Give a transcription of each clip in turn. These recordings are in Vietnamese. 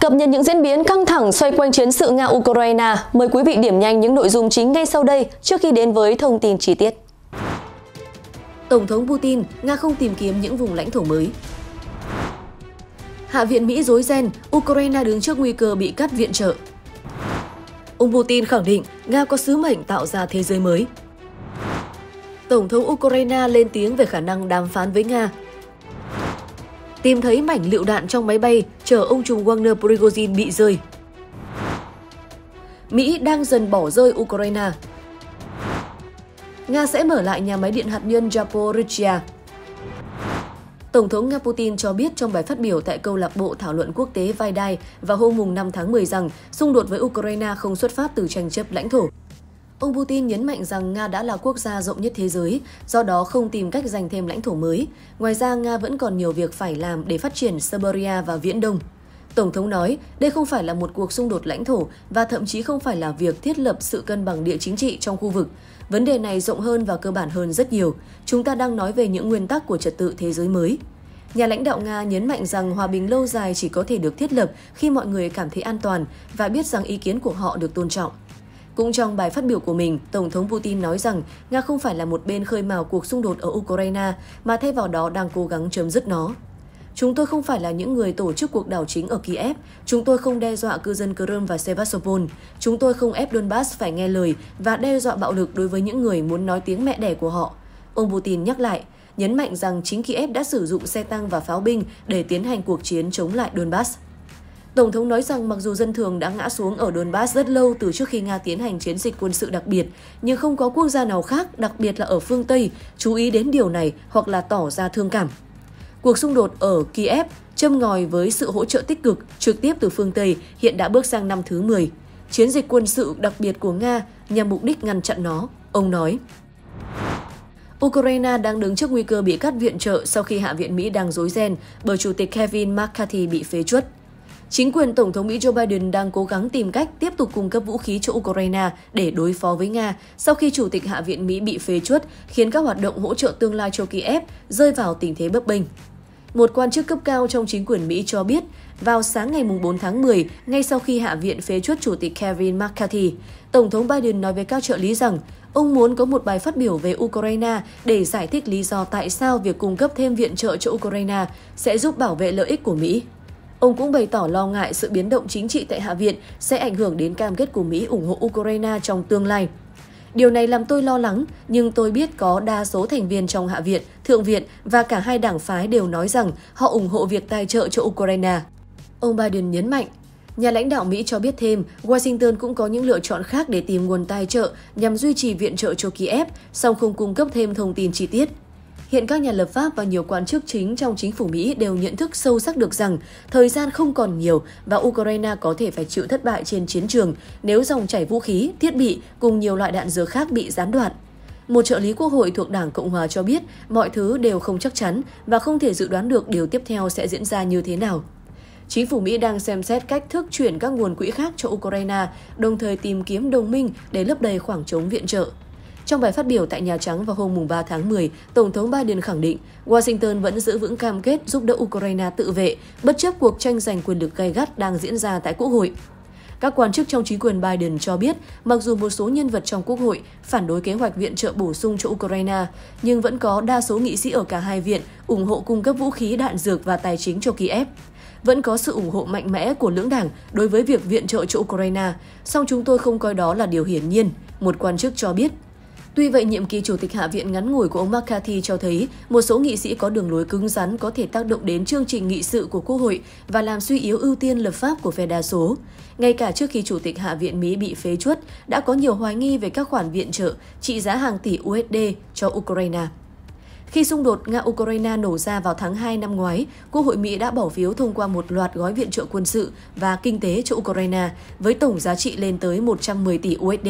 Cập nhật những diễn biến căng thẳng xoay quanh chiến sự Nga-Ukraine, mời quý vị điểm nhanh những nội dung chính ngay sau đây trước khi đến với thông tin chi tiết. Tổng thống Putin, Nga không tìm kiếm những vùng lãnh thổ mới. Hạ viện Mỹ dối ren, Ukraine đứng trước nguy cơ bị cắt viện trợ. Ông Putin khẳng định Nga có sứ mệnh tạo ra thế giới mới. Tổng thống Ukraine lên tiếng về khả năng đàm phán với Nga tìm thấy mảnh lựu đạn trong máy bay chở ông trùm Wagner Prigozhin bị rơi. Mỹ đang dần bỏ rơi Ukraine. Nga sẽ mở lại nhà máy điện hạt nhân Zaporizhia. Tổng thống Nga Putin cho biết trong bài phát biểu tại câu lạc bộ thảo luận quốc tế Vaidai vào hôm 5 tháng 10 rằng xung đột với Ukraine không xuất phát từ tranh chấp lãnh thổ Ông Putin nhấn mạnh rằng Nga đã là quốc gia rộng nhất thế giới, do đó không tìm cách giành thêm lãnh thổ mới. Ngoài ra, Nga vẫn còn nhiều việc phải làm để phát triển Siberia và Viễn Đông. Tổng thống nói, đây không phải là một cuộc xung đột lãnh thổ và thậm chí không phải là việc thiết lập sự cân bằng địa chính trị trong khu vực. Vấn đề này rộng hơn và cơ bản hơn rất nhiều. Chúng ta đang nói về những nguyên tắc của trật tự thế giới mới. Nhà lãnh đạo Nga nhấn mạnh rằng hòa bình lâu dài chỉ có thể được thiết lập khi mọi người cảm thấy an toàn và biết rằng ý kiến của họ được tôn trọng. Cũng trong bài phát biểu của mình, Tổng thống Putin nói rằng Nga không phải là một bên khơi mào cuộc xung đột ở Ukraine, mà thay vào đó đang cố gắng chấm dứt nó. Chúng tôi không phải là những người tổ chức cuộc đảo chính ở Kiev. Chúng tôi không đe dọa cư dân Crimea và Sevastopol. Chúng tôi không ép Donbass phải nghe lời và đe dọa bạo lực đối với những người muốn nói tiếng mẹ đẻ của họ. Ông Putin nhắc lại, nhấn mạnh rằng chính Kiev đã sử dụng xe tăng và pháo binh để tiến hành cuộc chiến chống lại Donbass. Tổng thống nói rằng mặc dù dân thường đã ngã xuống ở Donbass rất lâu từ trước khi Nga tiến hành chiến dịch quân sự đặc biệt, nhưng không có quốc gia nào khác, đặc biệt là ở phương Tây, chú ý đến điều này hoặc là tỏ ra thương cảm. Cuộc xung đột ở Kiev châm ngòi với sự hỗ trợ tích cực trực tiếp từ phương Tây hiện đã bước sang năm thứ 10. Chiến dịch quân sự đặc biệt của Nga nhằm mục đích ngăn chặn nó, ông nói. Ukraine đang đứng trước nguy cơ bị cắt viện trợ sau khi Hạ viện Mỹ đang rối ren bởi Chủ tịch Kevin McCarthy bị phế truất. Chính quyền Tổng thống Mỹ Joe Biden đang cố gắng tìm cách tiếp tục cung cấp vũ khí cho Ukraine để đối phó với Nga sau khi Chủ tịch Hạ viện Mỹ bị phế chuất, khiến các hoạt động hỗ trợ tương lai cho Kiev rơi vào tình thế bấp bênh. Một quan chức cấp cao trong chính quyền Mỹ cho biết, vào sáng ngày 4 tháng 10, ngay sau khi Hạ viện phế chuất Chủ tịch Kevin McCarthy, Tổng thống Biden nói với các trợ lý rằng ông muốn có một bài phát biểu về Ukraine để giải thích lý do tại sao việc cung cấp thêm viện trợ cho Ukraine sẽ giúp bảo vệ lợi ích của Mỹ. Ông cũng bày tỏ lo ngại sự biến động chính trị tại Hạ viện sẽ ảnh hưởng đến cam kết của Mỹ ủng hộ Ukraine trong tương lai. Điều này làm tôi lo lắng, nhưng tôi biết có đa số thành viên trong Hạ viện, Thượng viện và cả hai đảng phái đều nói rằng họ ủng hộ việc tài trợ cho Ukraine. Ông Biden nhấn mạnh, Nhà lãnh đạo Mỹ cho biết thêm, Washington cũng có những lựa chọn khác để tìm nguồn tài trợ nhằm duy trì viện trợ cho Kiev, song không cung cấp thêm thông tin chi tiết hiện các nhà lập pháp và nhiều quan chức chính trong chính phủ Mỹ đều nhận thức sâu sắc được rằng thời gian không còn nhiều và Ukraine có thể phải chịu thất bại trên chiến trường nếu dòng chảy vũ khí, thiết bị cùng nhiều loại đạn dược khác bị gián đoạn. Một trợ lý quốc hội thuộc Đảng Cộng hòa cho biết mọi thứ đều không chắc chắn và không thể dự đoán được điều tiếp theo sẽ diễn ra như thế nào. Chính phủ Mỹ đang xem xét cách thức chuyển các nguồn quỹ khác cho Ukraine, đồng thời tìm kiếm đồng minh để lấp đầy khoảng trống viện trợ. Trong bài phát biểu tại Nhà Trắng vào hôm 3 tháng 10, Tổng thống Biden khẳng định Washington vẫn giữ vững cam kết giúp đỡ Ukraine tự vệ, bất chấp cuộc tranh giành quyền lực gay gắt đang diễn ra tại Quốc hội. Các quan chức trong chính quyền Biden cho biết, mặc dù một số nhân vật trong Quốc hội phản đối kế hoạch viện trợ bổ sung cho Ukraine, nhưng vẫn có đa số nghị sĩ ở cả hai viện ủng hộ cung cấp vũ khí, đạn dược và tài chính cho Kiev vẫn có sự ủng hộ mạnh mẽ của lưỡng đảng đối với việc viện trợ cho Ukraine, song chúng tôi không coi đó là điều hiển nhiên, một quan chức cho biết. Tuy vậy, nhiệm kỳ Chủ tịch Hạ viện ngắn ngủi của ông McCarthy cho thấy một số nghị sĩ có đường lối cứng rắn có thể tác động đến chương trình nghị sự của Quốc hội và làm suy yếu ưu tiên lập pháp của phe đa số. Ngay cả trước khi Chủ tịch Hạ viện Mỹ bị phế chuất, đã có nhiều hoài nghi về các khoản viện trợ trị giá hàng tỷ USD cho Ukraine. Khi xung đột Nga-Ukraine nổ ra vào tháng 2 năm ngoái, Quốc hội Mỹ đã bỏ phiếu thông qua một loạt gói viện trợ quân sự và kinh tế cho Ukraine với tổng giá trị lên tới 110 tỷ USD.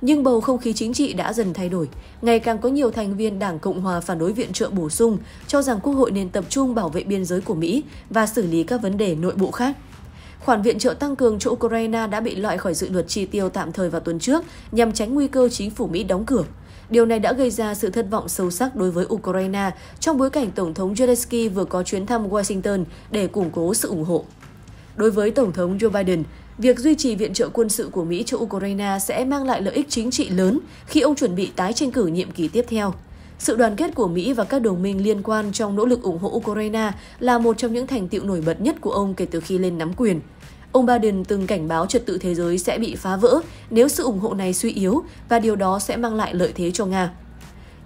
Nhưng bầu không khí chính trị đã dần thay đổi. Ngày càng có nhiều thành viên Đảng Cộng Hòa phản đối viện trợ bổ sung, cho rằng Quốc hội nên tập trung bảo vệ biên giới của Mỹ và xử lý các vấn đề nội bộ khác. Khoản viện trợ tăng cường cho Ukraine đã bị loại khỏi dự luật chi tiêu tạm thời vào tuần trước nhằm tránh nguy cơ chính phủ Mỹ đóng cửa. Điều này đã gây ra sự thất vọng sâu sắc đối với Ukraine trong bối cảnh Tổng thống Zelensky vừa có chuyến thăm Washington để củng cố sự ủng hộ. Đối với Tổng thống Joe Biden, Việc duy trì viện trợ quân sự của Mỹ cho Ukraine sẽ mang lại lợi ích chính trị lớn khi ông chuẩn bị tái tranh cử nhiệm kỳ tiếp theo. Sự đoàn kết của Mỹ và các đồng minh liên quan trong nỗ lực ủng hộ Ukraine là một trong những thành tiệu nổi bật nhất của ông kể từ khi lên nắm quyền. Ông Biden từng cảnh báo trật tự thế giới sẽ bị phá vỡ nếu sự ủng hộ này suy yếu và điều đó sẽ mang lại lợi thế cho Nga.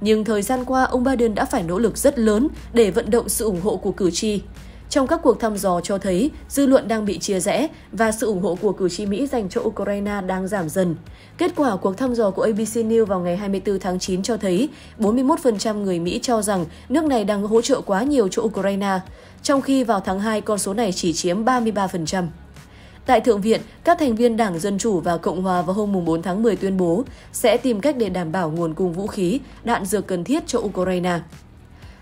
Nhưng thời gian qua, ông Biden đã phải nỗ lực rất lớn để vận động sự ủng hộ của cử tri. Trong các cuộc thăm dò cho thấy dư luận đang bị chia rẽ và sự ủng hộ của cử tri Mỹ dành cho Ukraine đang giảm dần. Kết quả cuộc thăm dò của ABC News vào ngày 24 tháng 9 cho thấy 41% người Mỹ cho rằng nước này đang hỗ trợ quá nhiều cho Ukraine, trong khi vào tháng 2 con số này chỉ chiếm 33%. Tại Thượng viện, các thành viên Đảng Dân Chủ và Cộng Hòa vào hôm 4 tháng 10 tuyên bố sẽ tìm cách để đảm bảo nguồn cung vũ khí, đạn dược cần thiết cho Ukraine.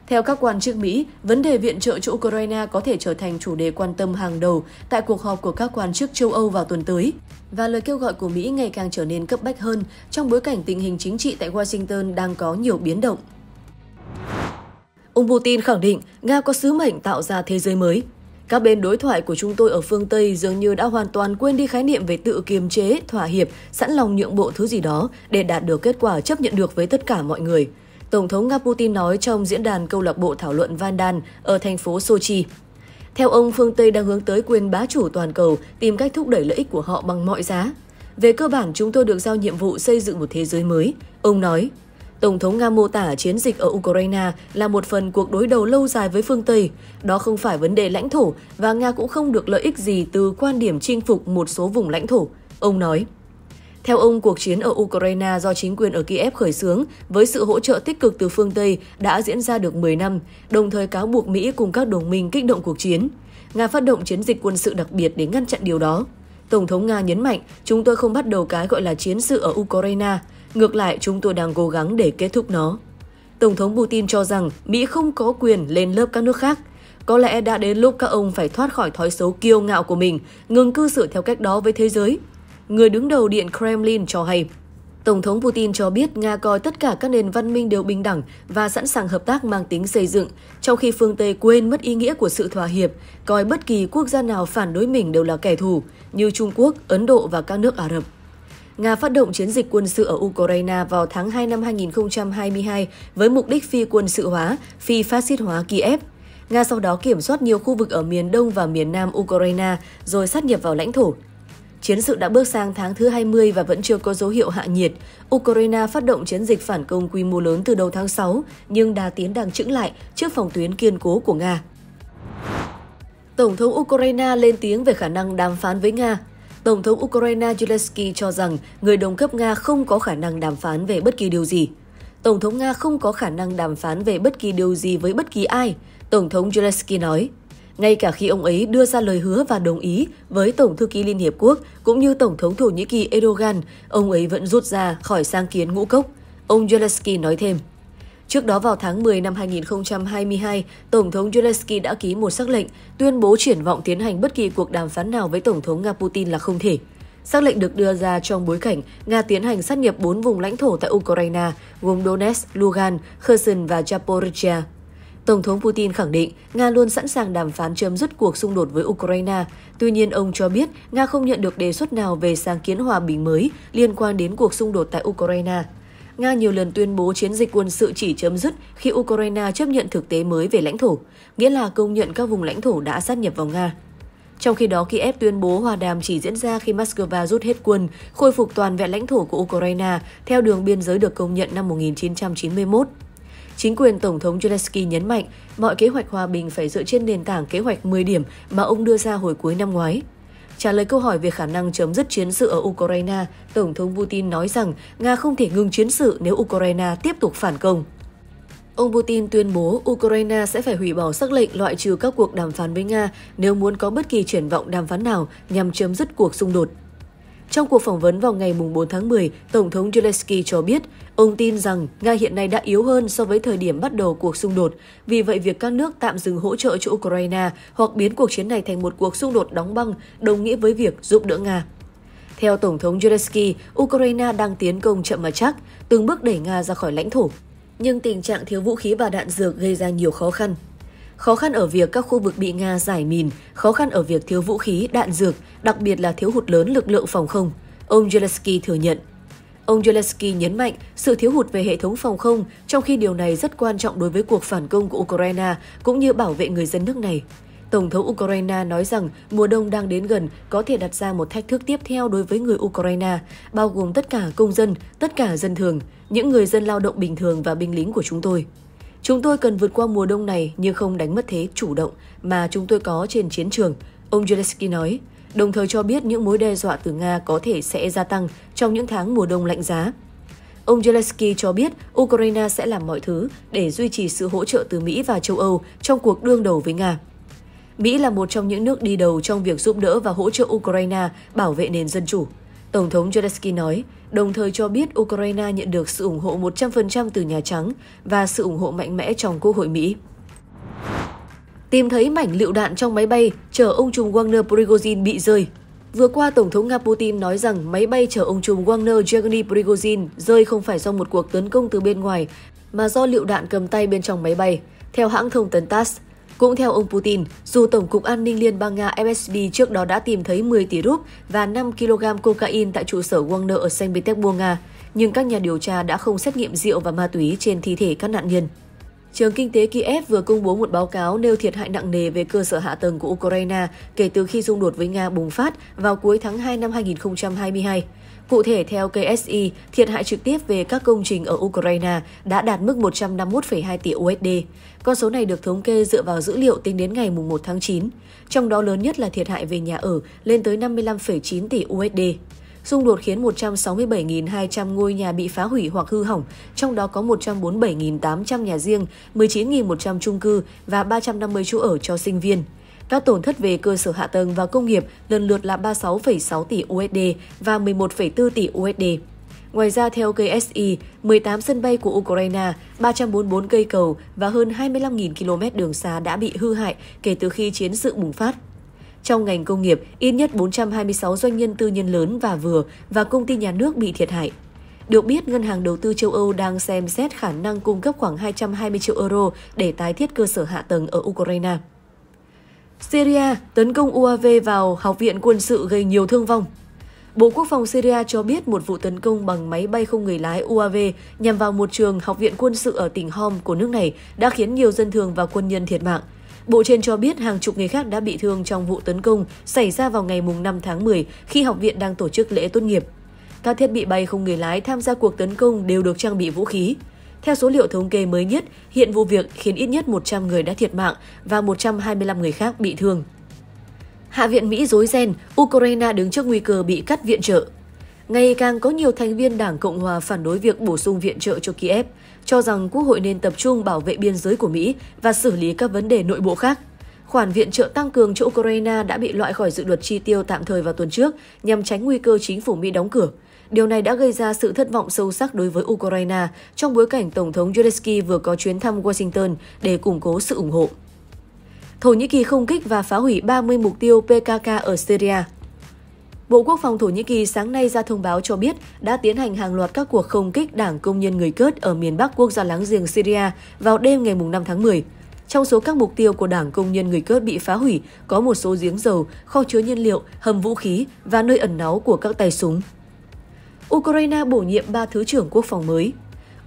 Theo các quan chức Mỹ, vấn đề viện trợ cho Ukraine có thể trở thành chủ đề quan tâm hàng đầu tại cuộc họp của các quan chức châu Âu vào tuần tới. Và lời kêu gọi của Mỹ ngày càng trở nên cấp bách hơn trong bối cảnh tình hình chính trị tại Washington đang có nhiều biến động. Ông Putin khẳng định Nga có sứ mệnh tạo ra thế giới mới. Các bên đối thoại của chúng tôi ở phương Tây dường như đã hoàn toàn quên đi khái niệm về tự kiềm chế, thỏa hiệp, sẵn lòng nhượng bộ thứ gì đó để đạt được kết quả chấp nhận được với tất cả mọi người – Tổng thống Nga Putin nói trong diễn đàn câu lạc bộ thảo luận Vandan ở thành phố Sochi. Theo ông, phương Tây đang hướng tới quyền bá chủ toàn cầu, tìm cách thúc đẩy lợi ích của họ bằng mọi giá. Về cơ bản, chúng tôi được giao nhiệm vụ xây dựng một thế giới mới, ông nói. Tổng thống Nga mô tả chiến dịch ở Ukraine là một phần cuộc đối đầu lâu dài với phương Tây. Đó không phải vấn đề lãnh thổ và Nga cũng không được lợi ích gì từ quan điểm chinh phục một số vùng lãnh thổ, ông nói. Theo ông, cuộc chiến ở Ukraine do chính quyền ở Kiev khởi xướng với sự hỗ trợ tích cực từ phương Tây đã diễn ra được 10 năm, đồng thời cáo buộc Mỹ cùng các đồng minh kích động cuộc chiến. Nga phát động chiến dịch quân sự đặc biệt để ngăn chặn điều đó. Tổng thống Nga nhấn mạnh, chúng tôi không bắt đầu cái gọi là chiến sự ở Ukraine, ngược lại chúng tôi đang cố gắng để kết thúc nó. Tổng thống Putin cho rằng Mỹ không có quyền lên lớp các nước khác. Có lẽ đã đến lúc các ông phải thoát khỏi thói xấu kiêu ngạo của mình, ngừng cư xử theo cách đó với thế giới, người đứng đầu Điện Kremlin cho hay. Tổng thống Putin cho biết Nga coi tất cả các nền văn minh đều bình đẳng và sẵn sàng hợp tác mang tính xây dựng, trong khi phương Tây quên mất ý nghĩa của sự thỏa hiệp, coi bất kỳ quốc gia nào phản đối mình đều là kẻ thù, như Trung Quốc, Ấn Độ và các nước Ả Rập. Nga phát động chiến dịch quân sự ở Ukraine vào tháng 2 năm 2022 với mục đích phi quân sự hóa, phi phát xít hóa Kiev. Nga sau đó kiểm soát nhiều khu vực ở miền đông và miền nam Ukraine rồi sát nhập vào lãnh thổ. Chiến sự đã bước sang tháng thứ 20 và vẫn chưa có dấu hiệu hạ nhiệt. Ukraine phát động chiến dịch phản công quy mô lớn từ đầu tháng 6, nhưng đà tiến đang chững lại trước phòng tuyến kiên cố của Nga. Tổng thống Ukraine lên tiếng về khả năng đàm phán với Nga. Tổng thống Ukraine Zelensky cho rằng người đồng cấp Nga không có khả năng đàm phán về bất kỳ điều gì. Tổng thống Nga không có khả năng đàm phán về bất kỳ điều gì với bất kỳ ai, Tổng thống Zelensky nói ngay cả khi ông ấy đưa ra lời hứa và đồng ý với Tổng thư ký Liên Hiệp Quốc cũng như Tổng thống Thổ Nhĩ Kỳ Erdogan, ông ấy vẫn rút ra khỏi sáng kiến ngũ cốc. Ông Zelensky nói thêm. Trước đó vào tháng 10 năm 2022, Tổng thống Zelensky đã ký một sắc lệnh tuyên bố triển vọng tiến hành bất kỳ cuộc đàm phán nào với Tổng thống Nga Putin là không thể. Sắc lệnh được đưa ra trong bối cảnh Nga tiến hành sát nhập 4 vùng lãnh thổ tại Ukraine, gồm Donetsk, Lugan, Kherson và Zaporizhia. Tổng thống Putin khẳng định Nga luôn sẵn sàng đàm phán chấm dứt cuộc xung đột với Ukraine. Tuy nhiên, ông cho biết Nga không nhận được đề xuất nào về sáng kiến hòa bình mới liên quan đến cuộc xung đột tại Ukraine. Nga nhiều lần tuyên bố chiến dịch quân sự chỉ chấm dứt khi Ukraine chấp nhận thực tế mới về lãnh thổ, nghĩa là công nhận các vùng lãnh thổ đã sát nhập vào Nga. Trong khi đó, Kiev tuyên bố hòa đàm chỉ diễn ra khi Moscow rút hết quân, khôi phục toàn vẹn lãnh thổ của Ukraine theo đường biên giới được công nhận năm 1991. Chính quyền Tổng thống Zelensky nhấn mạnh mọi kế hoạch hòa bình phải dựa trên nền tảng kế hoạch 10 điểm mà ông đưa ra hồi cuối năm ngoái. Trả lời câu hỏi về khả năng chấm dứt chiến sự ở Ukraine, Tổng thống Putin nói rằng Nga không thể ngừng chiến sự nếu Ukraine tiếp tục phản công. Ông Putin tuyên bố Ukraine sẽ phải hủy bỏ sắc lệnh loại trừ các cuộc đàm phán với Nga nếu muốn có bất kỳ triển vọng đàm phán nào nhằm chấm dứt cuộc xung đột. Trong cuộc phỏng vấn vào ngày 4 tháng 10, Tổng thống Zelensky cho biết ông tin rằng Nga hiện nay đã yếu hơn so với thời điểm bắt đầu cuộc xung đột. Vì vậy, việc các nước tạm dừng hỗ trợ cho Ukraine hoặc biến cuộc chiến này thành một cuộc xung đột đóng băng đồng nghĩa với việc giúp đỡ Nga. Theo Tổng thống Zelensky, Ukraine đang tiến công chậm mà chắc, từng bước đẩy Nga ra khỏi lãnh thổ. Nhưng tình trạng thiếu vũ khí và đạn dược gây ra nhiều khó khăn Khó khăn ở việc các khu vực bị Nga giải mìn, khó khăn ở việc thiếu vũ khí, đạn dược, đặc biệt là thiếu hụt lớn lực lượng phòng không, ông Zelensky thừa nhận. Ông Zelensky nhấn mạnh sự thiếu hụt về hệ thống phòng không, trong khi điều này rất quan trọng đối với cuộc phản công của Ukraine cũng như bảo vệ người dân nước này. Tổng thống Ukraine nói rằng mùa đông đang đến gần có thể đặt ra một thách thức tiếp theo đối với người Ukraine, bao gồm tất cả công dân, tất cả dân thường, những người dân lao động bình thường và binh lính của chúng tôi. Chúng tôi cần vượt qua mùa đông này nhưng không đánh mất thế chủ động mà chúng tôi có trên chiến trường, ông Zelensky nói, đồng thời cho biết những mối đe dọa từ Nga có thể sẽ gia tăng trong những tháng mùa đông lạnh giá. Ông Zelensky cho biết Ukraine sẽ làm mọi thứ để duy trì sự hỗ trợ từ Mỹ và châu Âu trong cuộc đương đầu với Nga. Mỹ là một trong những nước đi đầu trong việc giúp đỡ và hỗ trợ Ukraine bảo vệ nền dân chủ. Tổng thống Zelensky nói, đồng thời cho biết Ukraine nhận được sự ủng hộ 100% từ Nhà Trắng và sự ủng hộ mạnh mẽ trong Quốc hội Mỹ. Tìm thấy mảnh lựu đạn trong máy bay chở ông trùm Wagner Prigozhin bị rơi. Vừa qua, Tổng thống Nga Putin nói rằng máy bay chở ông trùm Wagner Yevgeny Prigozhin rơi không phải do một cuộc tấn công từ bên ngoài, mà do lựu đạn cầm tay bên trong máy bay. Theo hãng thông tấn TASS, cũng theo ông Putin, dù Tổng cục An ninh Liên bang Nga FSB trước đó đã tìm thấy 10 tỷ rúp và 5 kg cocaine tại trụ sở Wagner ở Saint Petersburg, Nga, nhưng các nhà điều tra đã không xét nghiệm rượu và ma túy trên thi thể các nạn nhân. Trường Kinh tế Kiev vừa công bố một báo cáo nêu thiệt hại nặng nề về cơ sở hạ tầng của Ukraine kể từ khi xung đột với Nga bùng phát vào cuối tháng 2 năm 2022. Cụ thể, theo KSI, thiệt hại trực tiếp về các công trình ở Ukraine đã đạt mức 151,2 tỷ USD. Con số này được thống kê dựa vào dữ liệu tính đến ngày 1 tháng 9, trong đó lớn nhất là thiệt hại về nhà ở lên tới 55,9 tỷ USD. Xung đột khiến 167.200 ngôi nhà bị phá hủy hoặc hư hỏng, trong đó có 147.800 nhà riêng, 19.100 chung cư và 350 chỗ ở cho sinh viên. Các tổn thất về cơ sở hạ tầng và công nghiệp lần lượt là 36,6 tỷ USD và 11,4 tỷ USD. Ngoài ra, theo KSI, 18 sân bay của Ukraine, 344 cây cầu và hơn 25.000 km đường xá đã bị hư hại kể từ khi chiến sự bùng phát. Trong ngành công nghiệp, ít nhất 426 doanh nhân tư nhân lớn và vừa và công ty nhà nước bị thiệt hại. Được biết, Ngân hàng Đầu tư châu Âu đang xem xét khả năng cung cấp khoảng 220 triệu euro để tái thiết cơ sở hạ tầng ở Ukraine. Syria tấn công UAV vào học viện quân sự gây nhiều thương vong. Bộ Quốc phòng Syria cho biết một vụ tấn công bằng máy bay không người lái UAV nhằm vào một trường học viện quân sự ở tỉnh Hom của nước này đã khiến nhiều dân thường và quân nhân thiệt mạng. Bộ trên cho biết hàng chục người khác đã bị thương trong vụ tấn công xảy ra vào ngày 5 tháng 10 khi học viện đang tổ chức lễ tốt nghiệp. Các thiết bị bay không người lái tham gia cuộc tấn công đều được trang bị vũ khí. Theo số liệu thống kê mới nhất, hiện vụ việc khiến ít nhất 100 người đã thiệt mạng và 125 người khác bị thương. Hạ viện Mỹ dối ren, Ukraine đứng trước nguy cơ bị cắt viện trợ. Ngày càng có nhiều thành viên Đảng Cộng Hòa phản đối việc bổ sung viện trợ cho Kiev, cho rằng Quốc hội nên tập trung bảo vệ biên giới của Mỹ và xử lý các vấn đề nội bộ khác. Khoản viện trợ tăng cường cho Ukraine đã bị loại khỏi dự luật chi tiêu tạm thời vào tuần trước nhằm tránh nguy cơ chính phủ Mỹ đóng cửa. Điều này đã gây ra sự thất vọng sâu sắc đối với Ukraine trong bối cảnh Tổng thống Zelensky vừa có chuyến thăm Washington để củng cố sự ủng hộ. Thổ Nhĩ Kỳ không kích và phá hủy 30 mục tiêu PKK ở Syria Bộ Quốc phòng Thổ Nhĩ Kỳ sáng nay ra thông báo cho biết đã tiến hành hàng loạt các cuộc không kích đảng công nhân người Kurd ở miền Bắc quốc gia láng giềng Syria vào đêm ngày 5 tháng 10. Trong số các mục tiêu của đảng công nhân người Kurd bị phá hủy có một số giếng dầu, kho chứa nhiên liệu, hầm vũ khí và nơi ẩn náu của các tay súng. Ukraine bổ nhiệm 3 thứ trưởng quốc phòng mới.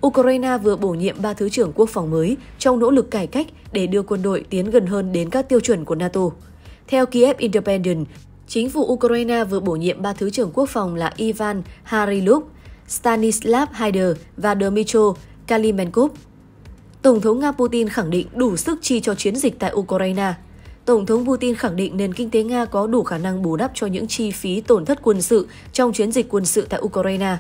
Ukraine vừa bổ nhiệm 3 thứ trưởng quốc phòng mới trong nỗ lực cải cách để đưa quân đội tiến gần hơn đến các tiêu chuẩn của NATO. Theo Kiev Independent, chính phủ Ukraine vừa bổ nhiệm 3 thứ trưởng quốc phòng là Ivan Hariluk, Stanislav Haider và Dmytro Kalimenkov. Tổng thống Nga Putin khẳng định đủ sức chi cho chiến dịch tại Ukraine. Tổng thống Putin khẳng định nền kinh tế Nga có đủ khả năng bù đắp cho những chi phí tổn thất quân sự trong chiến dịch quân sự tại Ukraine.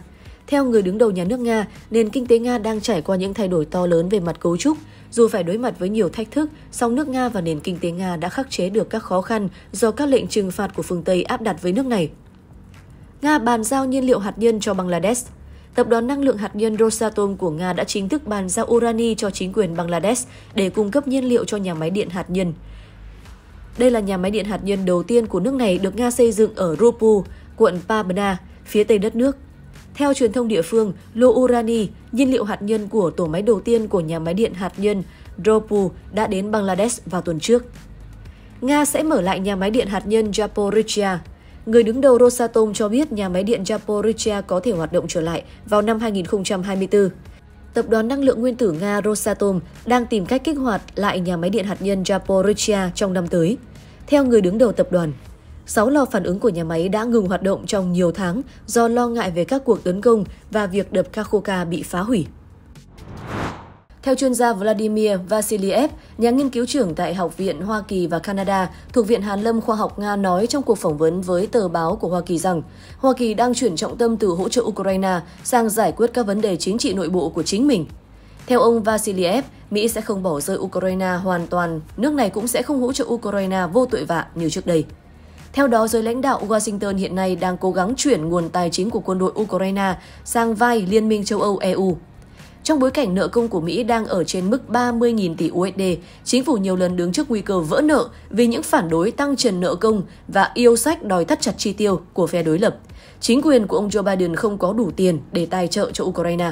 Theo người đứng đầu nhà nước Nga, nền kinh tế Nga đang trải qua những thay đổi to lớn về mặt cấu trúc. Dù phải đối mặt với nhiều thách thức, song nước Nga và nền kinh tế Nga đã khắc chế được các khó khăn do các lệnh trừng phạt của phương Tây áp đặt với nước này. Nga bàn giao nhiên liệu hạt nhân cho Bangladesh Tập đoàn năng lượng hạt nhân Rosatom của Nga đã chính thức bàn giao urani cho chính quyền Bangladesh để cung cấp nhiên liệu cho nhà máy điện hạt nhân. Đây là nhà máy điện hạt nhân đầu tiên của nước này được Nga xây dựng ở Rupu, quận Pabna, phía tây đất nước. Theo truyền thông địa phương, lô urani, nhiên liệu hạt nhân của tổ máy đầu tiên của nhà máy điện hạt nhân Rupu đã đến Bangladesh vào tuần trước. Nga sẽ mở lại nhà máy điện hạt nhân Zaporizhia. Người đứng đầu Rosatom cho biết nhà máy điện Zaporizhia có thể hoạt động trở lại vào năm 2024. Tập đoàn năng lượng nguyên tử Nga Rosatom đang tìm cách kích hoạt lại nhà máy điện hạt nhân Zaporizhia trong năm tới. Theo người đứng đầu tập đoàn, 6 lò phản ứng của nhà máy đã ngừng hoạt động trong nhiều tháng do lo ngại về các cuộc tấn công và việc đập Kakhoka bị phá hủy. Theo chuyên gia Vladimir Vasiliev, nhà nghiên cứu trưởng tại Học viện Hoa Kỳ và Canada thuộc Viện Hàn Lâm Khoa học Nga nói trong cuộc phỏng vấn với tờ báo của Hoa Kỳ rằng Hoa Kỳ đang chuyển trọng tâm từ hỗ trợ Ukraine sang giải quyết các vấn đề chính trị nội bộ của chính mình. Theo ông Vasiliev, Mỹ sẽ không bỏ rơi Ukraine hoàn toàn, nước này cũng sẽ không hỗ trợ Ukraine vô tội vạ như trước đây. Theo đó, giới lãnh đạo Washington hiện nay đang cố gắng chuyển nguồn tài chính của quân đội Ukraine sang vai Liên minh châu Âu-EU. Trong bối cảnh nợ công của Mỹ đang ở trên mức 30.000 tỷ USD, chính phủ nhiều lần đứng trước nguy cơ vỡ nợ vì những phản đối tăng trần nợ công và yêu sách đòi thắt chặt chi tiêu của phe đối lập. Chính quyền của ông Joe Biden không có đủ tiền để tài trợ cho Ukraine.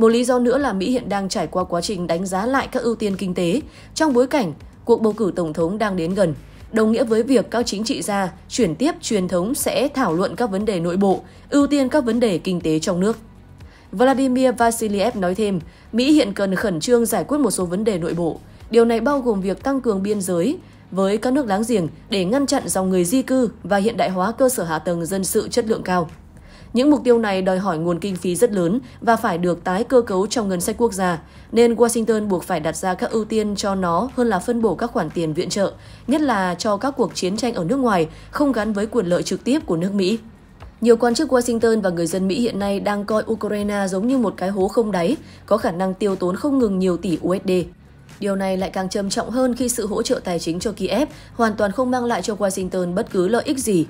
Một lý do nữa là Mỹ hiện đang trải qua quá trình đánh giá lại các ưu tiên kinh tế trong bối cảnh cuộc bầu cử tổng thống đang đến gần, đồng nghĩa với việc các chính trị gia chuyển tiếp truyền thống sẽ thảo luận các vấn đề nội bộ, ưu tiên các vấn đề kinh tế trong nước. Vladimir Vasilyev nói thêm, Mỹ hiện cần khẩn trương giải quyết một số vấn đề nội bộ. Điều này bao gồm việc tăng cường biên giới với các nước láng giềng để ngăn chặn dòng người di cư và hiện đại hóa cơ sở hạ tầng dân sự chất lượng cao. Những mục tiêu này đòi hỏi nguồn kinh phí rất lớn và phải được tái cơ cấu trong ngân sách quốc gia, nên Washington buộc phải đặt ra các ưu tiên cho nó hơn là phân bổ các khoản tiền viện trợ, nhất là cho các cuộc chiến tranh ở nước ngoài không gắn với quyền lợi trực tiếp của nước Mỹ. Nhiều quan chức Washington và người dân Mỹ hiện nay đang coi Ukraine giống như một cái hố không đáy, có khả năng tiêu tốn không ngừng nhiều tỷ USD. Điều này lại càng trầm trọng hơn khi sự hỗ trợ tài chính cho Kiev hoàn toàn không mang lại cho Washington bất cứ lợi ích gì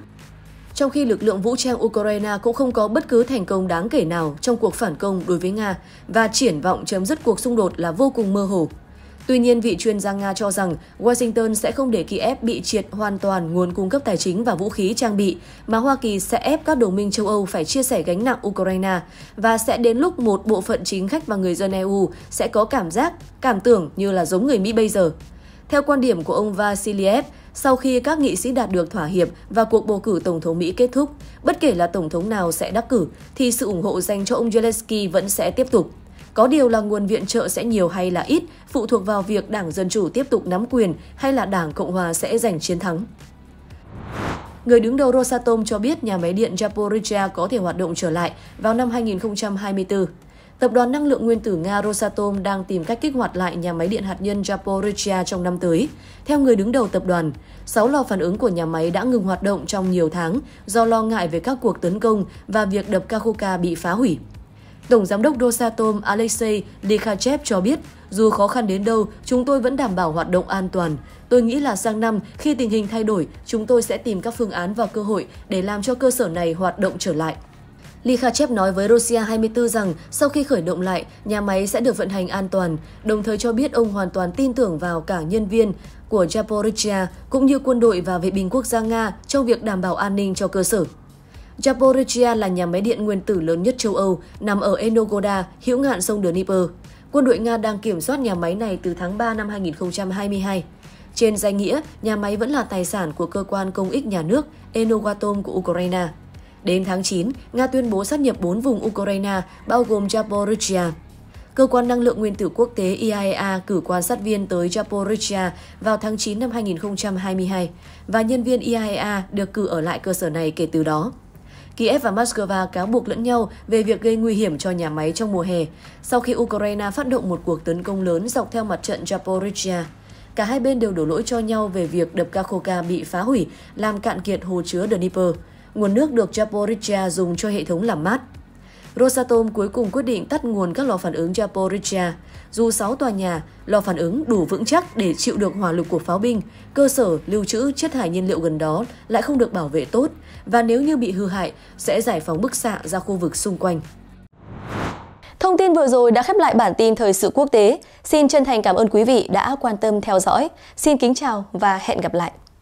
trong khi lực lượng vũ trang Ukraine cũng không có bất cứ thành công đáng kể nào trong cuộc phản công đối với Nga và triển vọng chấm dứt cuộc xung đột là vô cùng mơ hồ. Tuy nhiên, vị chuyên gia Nga cho rằng Washington sẽ không để Kiev bị triệt hoàn toàn nguồn cung cấp tài chính và vũ khí trang bị, mà Hoa Kỳ sẽ ép các đồng minh châu Âu phải chia sẻ gánh nặng Ukraine và sẽ đến lúc một bộ phận chính khách và người dân EU sẽ có cảm giác, cảm tưởng như là giống người Mỹ bây giờ. Theo quan điểm của ông Vasiliev, sau khi các nghị sĩ đạt được thỏa hiệp và cuộc bầu cử Tổng thống Mỹ kết thúc, bất kể là Tổng thống nào sẽ đắc cử, thì sự ủng hộ dành cho ông Zelensky vẫn sẽ tiếp tục. Có điều là nguồn viện trợ sẽ nhiều hay là ít, phụ thuộc vào việc Đảng Dân Chủ tiếp tục nắm quyền hay là Đảng Cộng Hòa sẽ giành chiến thắng. Người đứng đầu Rosatom cho biết nhà máy điện Zaporizhia có thể hoạt động trở lại vào năm 2024. Tập đoàn năng lượng nguyên tử Nga Rosatom đang tìm cách kích hoạt lại nhà máy điện hạt nhân Zaporizhia trong năm tới. Theo người đứng đầu tập đoàn, 6 lò phản ứng của nhà máy đã ngừng hoạt động trong nhiều tháng do lo ngại về các cuộc tấn công và việc đập Kakhovka bị phá hủy. Tổng giám đốc Rosatom Alexei Likhachev cho biết, dù khó khăn đến đâu, chúng tôi vẫn đảm bảo hoạt động an toàn. Tôi nghĩ là sang năm, khi tình hình thay đổi, chúng tôi sẽ tìm các phương án và cơ hội để làm cho cơ sở này hoạt động trở lại. Lee Khachev nói với Rosia 24 rằng sau khi khởi động lại, nhà máy sẽ được vận hành an toàn, đồng thời cho biết ông hoàn toàn tin tưởng vào cả nhân viên của Zaporizhia cũng như quân đội và vệ binh quốc gia Nga trong việc đảm bảo an ninh cho cơ sở. Zaporizhia là nhà máy điện nguyên tử lớn nhất châu Âu, nằm ở Enogoda, hữu ngạn sông Dnieper. Quân đội Nga đang kiểm soát nhà máy này từ tháng 3 năm 2022. Trên danh nghĩa, nhà máy vẫn là tài sản của cơ quan công ích nhà nước Enogatom của Ukraine. Đến tháng 9, Nga tuyên bố sát nhập 4 vùng Ukraine, bao gồm Zaporizhia. Cơ quan năng lượng nguyên tử quốc tế IAEA e cử quan sát viên tới Zaporizhia vào tháng 9 năm 2022 và nhân viên IAEA e được cử ở lại cơ sở này kể từ đó. Kiev và Moscow cáo buộc lẫn nhau về việc gây nguy hiểm cho nhà máy trong mùa hè, sau khi Ukraine phát động một cuộc tấn công lớn dọc theo mặt trận Zaporizhia. Cả hai bên đều đổ lỗi cho nhau về việc đập Kakhovka bị phá hủy, làm cạn kiệt hồ chứa Dnipro nguồn nước được Zaporizhia dùng cho hệ thống làm mát. Rosatom cuối cùng quyết định tắt nguồn các lò phản ứng Zaporizhia. Dù 6 tòa nhà, lò phản ứng đủ vững chắc để chịu được hỏa lực của pháo binh, cơ sở lưu trữ chất thải nhiên liệu gần đó lại không được bảo vệ tốt và nếu như bị hư hại sẽ giải phóng bức xạ ra khu vực xung quanh. Thông tin vừa rồi đã khép lại bản tin thời sự quốc tế. Xin chân thành cảm ơn quý vị đã quan tâm theo dõi. Xin kính chào và hẹn gặp lại.